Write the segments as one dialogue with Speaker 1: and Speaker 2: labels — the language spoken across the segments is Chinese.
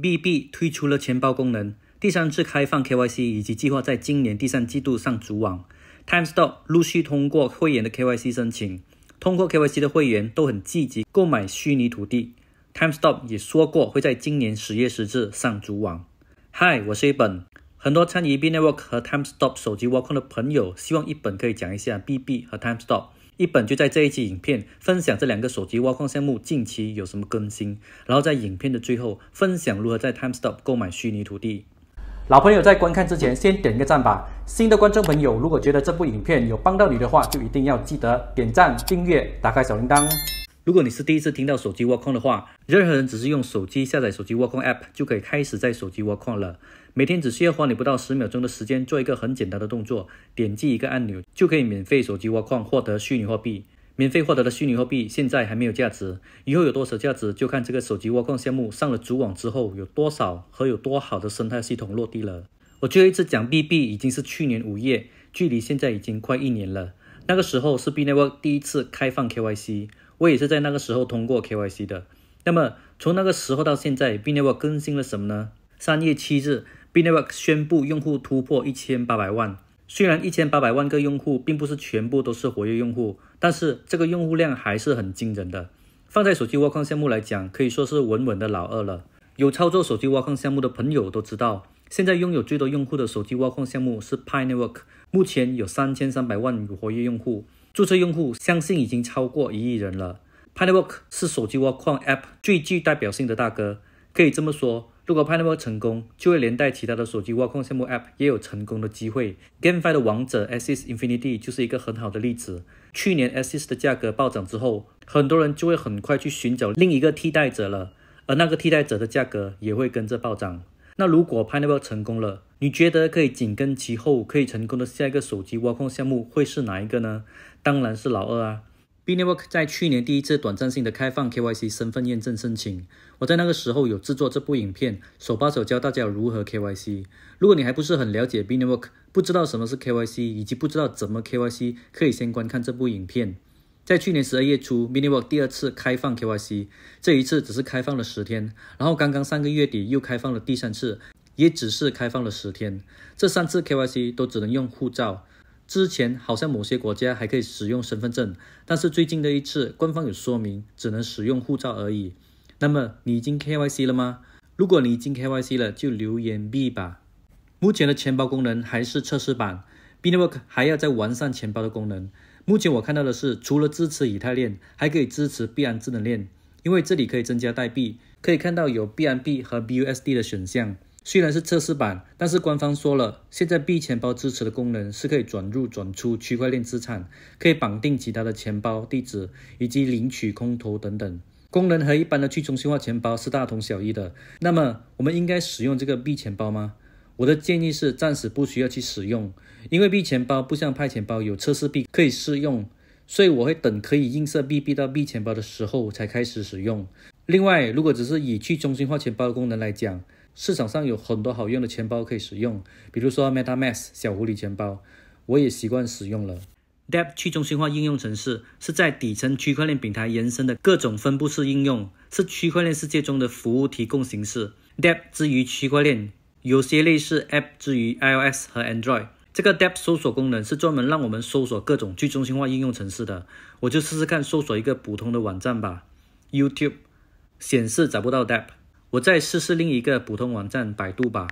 Speaker 1: BB 推出了钱包功能，第三次开放 KYC，以及计划在今年第三季度上主网。TimeStop 陆续通过会员的 KYC 申请，通过 KYC 的会员都很积极购买虚拟土地。TimeStop 也说过会在今年十月十日上主网。Hi，我是一本，很多参与 B Network 和 TimeStop 手机挖矿的朋友，希望一本可以讲一下 BB 和 TimeStop。一本就在这一期影片分享这两个手机挖矿项目近期有什么更新，然后在影片的最后分享如何在 TimeStop 购买虚拟土地。老朋友在观看之前先点个赞吧。新的观众朋友如果觉得这部影片有帮到你的话，就一定要记得点赞、订阅、打开小铃铛。如果你是第一次听到手机挖矿的话，任何人只是用手机下载手机挖矿 App 就可以开始在手机挖矿了。每天只需要花你不到十秒钟的时间，做一个很简单的动作，点击一个按钮，就可以免费手机挖矿，获得虚拟货币。免费获得的虚拟货币现在还没有价值，以后有多少价值，就看这个手机挖矿项目上了主网之后，有多少和有多好的生态系统落地了。我最后一次讲 B b 已经是去年五月，距离现在已经快一年了。那个时候是 B Network 第一次开放 KYC，我也是在那个时候通过 KYC 的。那么从那个时候到现在，B Network 更新了什么呢？三月七日。b i n e w o r k 宣布用户突破一千八百万，虽然一千八百万个用户并不是全部都是活跃用户，但是这个用户量还是很惊人的。放在手机挖矿项目来讲，可以说是稳稳的老二了。有操作手机挖矿项目的朋友都知道，现在拥有最多用户的手机挖矿项目是 Pinework，目前有三千三百万活跃用户，注册用户相信已经超过一亿人了。Pinework 是手机挖矿 App 最具代表性的大哥，可以这么说。如果 Pineapple 成功，就会连带其他的手机挖矿项目 App 也有成功的机会。Gamefi 的王者 a s i s Infinity 就是一个很好的例子。去年 a s i s 的价格暴涨之后，很多人就会很快去寻找另一个替代者了，而那个替代者的价格也会跟着暴涨。那如果 Pineapple 成功了，你觉得可以紧跟其后可以成功的下一个手机挖矿项目会是哪一个呢？当然是老二啊。Binework 在去年第一次短暂性的开放 KYC 身份验证申请，我在那个时候有制作这部影片，手把手教大家如何 KYC。如果你还不是很了解 Binework，不知道什么是 KYC，以及不知道怎么 KYC，可以先观看这部影片。在去年十二月初，Binework 第二次开放 KYC，这一次只是开放了十天，然后刚刚上个月底又开放了第三次，也只是开放了十天。这三次 KYC 都只能用护照。之前好像某些国家还可以使用身份证，但是最近的一次官方有说明，只能使用护照而已。那么你已经 KYC 了吗？如果你已经 KYC 了，就留言 B 吧。目前的钱包功能还是测试版 b i n a n c k 还要再完善钱包的功能。目前我看到的是，除了支持以太链，还可以支持币安智能链，因为这里可以增加代币，可以看到有 BNB 和 BUSD 的选项。虽然是测试版，但是官方说了，现在币钱包支持的功能是可以转入转出区块链资产，可以绑定其他的钱包地址，以及领取空投等等。功能和一般的去中心化钱包是大同小异的。那么，我们应该使用这个币钱包吗？我的建议是暂时不需要去使用，因为币钱包不像派钱包有测试币可以试用，所以我会等可以映射币币到币钱包的时候才开始使用。另外，如果只是以去中心化钱包的功能来讲，市场上有很多好用的钱包可以使用，比如说 MetaMask 小狐狸钱包，我也习惯使用了。d e p 去中心化应用城市是在底层区块链平台延伸的各种分布式应用，是区块链世界中的服务提供形式。d e p 之于区块链，有些类似 App 之于 iOS 和 Android。这个 d e p 搜索功能是专门让我们搜索各种去中心化应用城市的。我就试试看搜索一个普通的网站吧，YouTube 显示找不到 d e p 我再试试另一个普通网站，百度吧，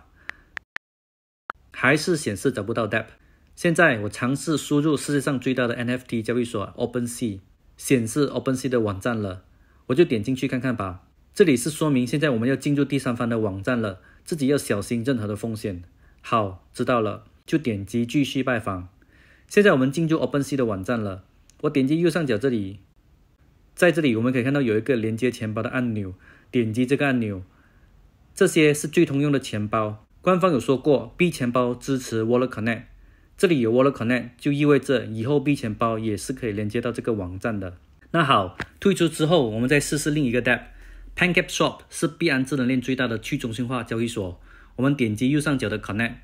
Speaker 1: 还是显示找不到 d p p 现在我尝试输入世界上最大的 NFT 交易所 OpenSea，显示 OpenSea 的网站了，我就点进去看看吧。这里是说明，现在我们要进入第三方的网站了，自己要小心任何的风险。好，知道了，就点击继续拜访。现在我们进入 OpenSea 的网站了，我点击右上角这里，在这里我们可以看到有一个连接钱包的按钮。点击这个按钮，这些是最通用的钱包。官方有说过，币钱包支持 Wallet Connect，这里有 Wallet Connect，就意味着以后币钱包也是可以连接到这个网站的。那好，退出之后，我们再试试另一个 App，Pancap Shop 是币安智能链最大的去中心化交易所。我们点击右上角的 Connect，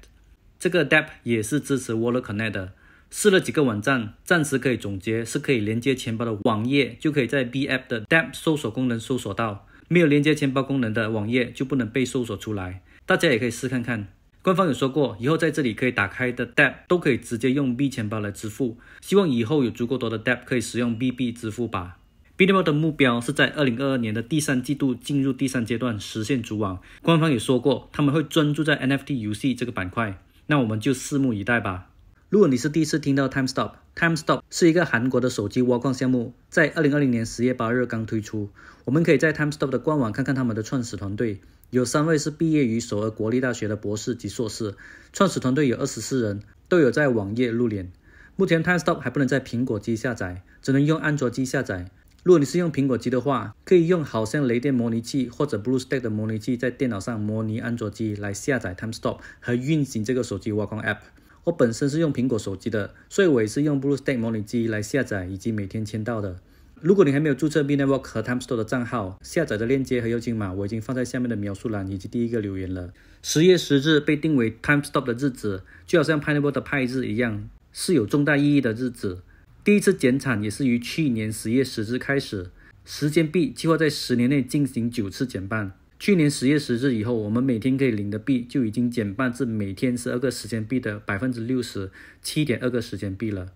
Speaker 1: 这个 App 也是支持 Wallet Connect 的。试了几个网站，暂时可以总结，是可以连接钱包的网页，就可以在 B App 的 App 搜索功能搜索到。没有连接钱包功能的网页就不能被搜索出来。大家也可以试看看。官方有说过，以后在这里可以打开的 d e p 都可以直接用 B 钱包来支付。希望以后有足够多的 d e p 可以使用 B B 支付吧。B 钱包的目标是在二零二二年的第三季度进入第三阶段实现主网。官方也说过，他们会专注在 NFT 游戏这个板块。那我们就拭目以待吧。如果你是第一次听到 Time Stop，Time Stop 是一个韩国的手机挖矿项目，在二零二零年十月八日刚推出。我们可以在 Time Stop 的官网看看他们的创始团队，有三位是毕业于首尔国立大学的博士及硕士。创始团队有二十四人，都有在网页露脸。目前 Time Stop 还不能在苹果机下载，只能用安卓机下载。如果你是用苹果机的话，可以用好像雷电模拟器或者 BlueStack 的模拟器在电脑上模拟安卓机来下载 Time Stop 和运行这个手机挖矿 App。我本身是用苹果手机的，所以我也是用 BlueStack 模拟机来下载以及每天签到的。如果你还没有注册 B Network 和 Time Store 的账号，下载的链接和邀请码我已经放在下面的描述栏以及第一个留言了。十月十日被定为 Time Stop 的日子，就好像 Pineapple 的派日一样，是有重大意义的日子。第一次减产也是于去年十月十日开始。时间币计划在十年内进行九次减半。去年十月十日以后，我们每天可以领的币就已经减半至每天十二个时间币的百分之六十七点二个时间币了。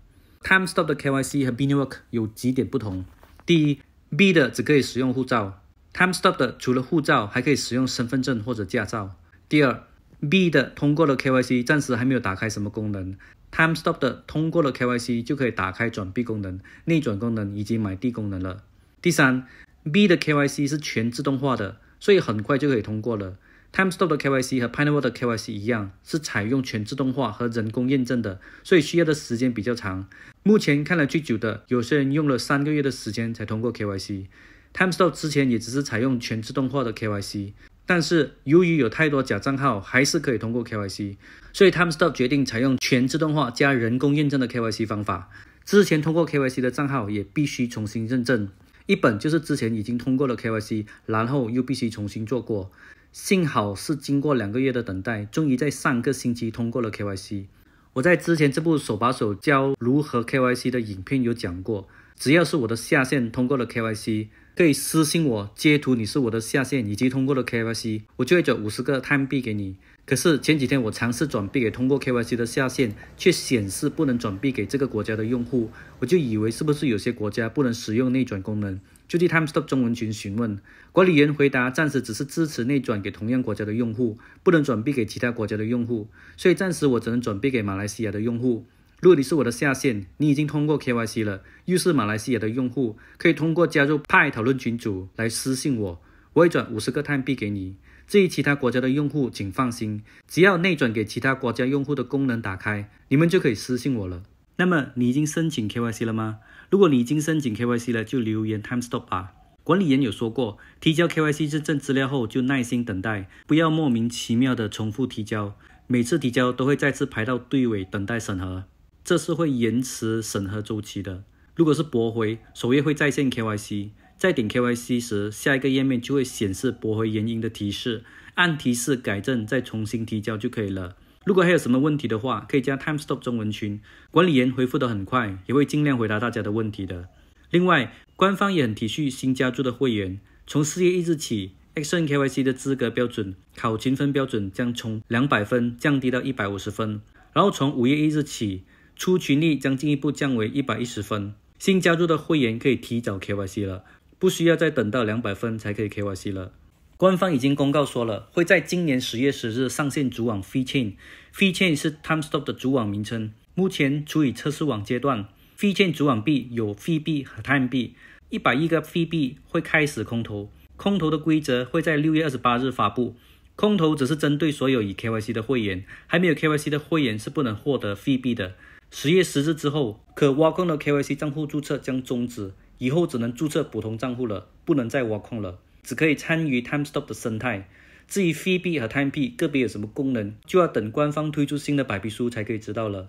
Speaker 1: Time Stop 的 K Y C 和 B Network 有几点不同：第一，B 的只可以使用护照，Time Stop 的除了护照还可以使用身份证或者驾照；第二，B 的通过了 K Y C 暂时还没有打开什么功能，Time Stop 的通过了 K Y C 就可以打开转币功能、内转功能以及买地功能了；第三，B 的 K Y C 是全自动化的。所以很快就可以通过了。TimeStop 的 KYC 和 p i n e w p l e 的 KYC 一样，是采用全自动化和人工验证的，所以需要的时间比较长。目前看来最久的，有些人用了三个月的时间才通过 KYC。TimeStop 之前也只是采用全自动化的 KYC，但是由于有太多假账号，还是可以通过 KYC，所以 TimeStop 决定采用全自动化加人工验证的 KYC 方法。之前通过 KYC 的账号也必须重新认证。一本就是之前已经通过了 KYC，然后又必须重新做过。幸好是经过两个月的等待，终于在上个星期通过了 KYC。我在之前这部手把手教如何 KYC 的影片有讲过，只要是我的下线通过了 KYC。可以私信我截图你是我的下线以及通过了 KYC，我就会转五十个 time 币给你。可是前几天我尝试转币给通过 KYC 的下线，却显示不能转币给这个国家的用户，我就以为是不是有些国家不能使用内转功能，就去 Timestop 中文群询问，管理员回答暂时只是支持内转给同样国家的用户，不能转币给其他国家的用户，所以暂时我只能转币给马来西亚的用户。如果你是我的下线，你已经通过 KYC 了，又是马来西亚的用户，可以通过加入派讨论群组来私信我，我会转五十个泰币给你。至于其他国家的用户，请放心，只要内转给其他国家用户的功能打开，你们就可以私信我了。那么你已经申请 KYC 了吗？如果你已经申请 KYC 了，就留言 Time Stop 吧。管理员有说过，提交 KYC 认证资料后就耐心等待，不要莫名其妙的重复提交，每次提交都会再次排到队尾等待审核。这是会延迟审核周期的。如果是驳回，首页会在线 KYC，在点 KYC 时，下一个页面就会显示驳回原因的提示，按提示改正再重新提交就可以了。如果还有什么问题的话，可以加 Timestop 中文群，管理员回复的很快，也会尽量回答大家的问题的。另外，官方也很体恤新加入的会员，从四月一日起，Action KYC 的资格标准、考勤分标准将从两百分降低到一百五十分，然后从五月一日起。出群率将进一步降为一百一十分，新加入的会员可以提早 KYC 了，不需要再等到两百分才可以 KYC 了。官方已经公告说了，会在今年十月十日上线主网 Fee Chain，Fee Chain 是 Time Stop 的主网名称，目前处于测试网阶段。Fee Chain 主网币有 Fee 币和 Time 币，一百亿个 Fee 币会开始空投，空投的规则会在六月二十八日发布。空投只是针对所有已 KYC 的会员，还没有 KYC 的会员是不能获得 Fee 币的。十月十日之后，可挖矿的 KYC 账户注册将终止，以后只能注册普通账户了，不能再挖矿了，只可以参与 TimeStop 的生态。至于 Fee 币和 Time 币个别有什么功能，就要等官方推出新的白皮书才可以知道了。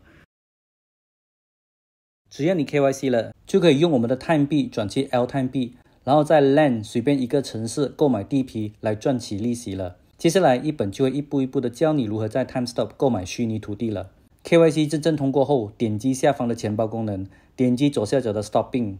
Speaker 1: 只要你 KYC 了，就可以用我们的 Time 币转去 L Time 币，然后在 Land 随便一个城市购买地皮来赚取利息了。接下来一本就会一步一步的教你如何在 TimeStop 购买虚拟土地了。KYC 认证通过后，点击下方的钱包功能，点击左下角的 Stopping，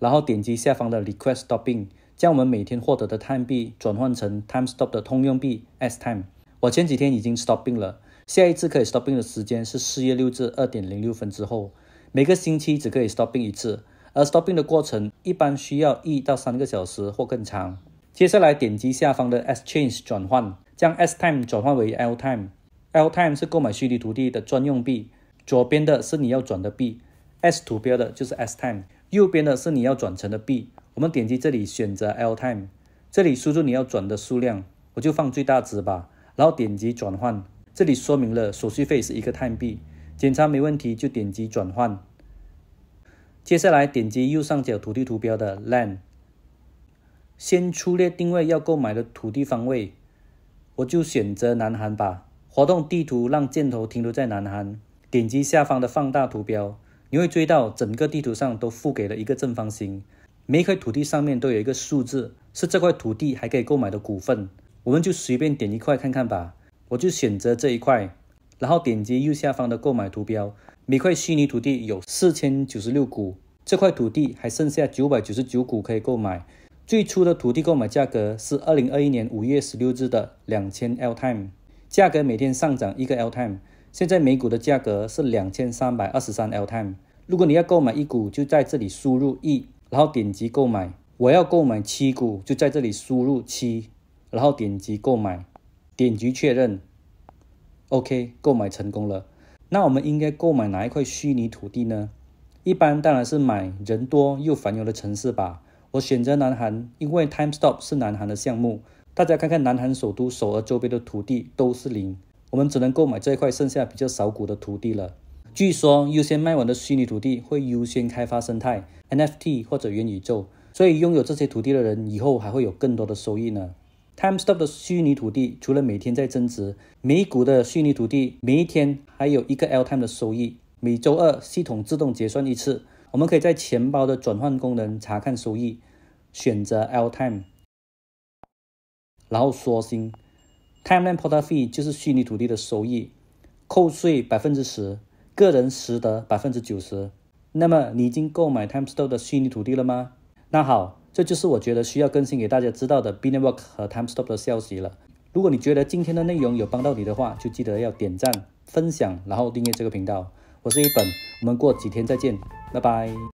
Speaker 1: 然后点击下方的 Request Stopping，将我们每天获得的 TimeB 转换成 TimeStop 的通用币 sTime。我前几天已经 Stopping 了，下一次可以 Stopping 的时间是四月六至二点零六分之后，每个星期只可以 Stopping 一次，而 Stopping 的过程一般需要一到三个小时或更长。接下来点击下方的 Exchange 转换，将 sTime 转换为 lTime。L time 是购买虚拟土地的专用币，左边的是你要转的币，S 图标的就是 S time，右边的是你要转成的币。我们点击这里选择 L time，这里输入你要转的数量，我就放最大值吧。然后点击转换，这里说明了手续费是一个 time 币，检查没问题就点击转换。接下来点击右上角土地图标的 Land，先粗略定位要购买的土地方位，我就选择南韩吧。活动地图让箭头停留在南韩。点击下方的放大图标，你会注意到整个地图上都附给了一个正方形，每一块土地上面都有一个数字，是这块土地还可以购买的股份。我们就随便点一块看看吧，我就选择这一块，然后点击右下方的购买图标。每块虚拟土地有四千九十六股，这块土地还剩下九百九十九股可以购买。最初的土地购买价格是二零二一年五月十六日的两千 L time。价格每天上涨一个 L time，现在每股的价格是两千三百二十三 L time。如果你要购买一股，就在这里输入一，然后点击购买。我要购买七股，就在这里输入七，然后点击购买，点击确认。OK，购买成功了。那我们应该购买哪一块虚拟土地呢？一般当然是买人多又繁荣的城市吧。我选择南韩，因为 Time Stop 是南韩的项目。大家看看，南韩首都首尔周边的土地都是零，我们只能购买这一块剩下比较少股的土地了。据说优先卖完的虚拟土地会优先开发生态 NFT 或者元宇宙，所以拥有这些土地的人以后还会有更多的收益呢。Time Stop 的虚拟土地除了每天在增值，每股的虚拟土地每一天还有一个 L Time 的收益，每周二系统自动结算一次，我们可以在钱包的转换功能查看收益，选择 L Time。然后缩薪，timeline p r o f e e 就是虚拟土地的收益，扣税百分之十，个人实得百分之九十。那么你已经购买 time stop 的虚拟土地了吗？那好，这就是我觉得需要更新给大家知道的 binework 和 time stop 的消息了。如果你觉得今天的内容有帮到你的话，就记得要点赞、分享，然后订阅这个频道。我是一本，我们过几天再见，拜拜。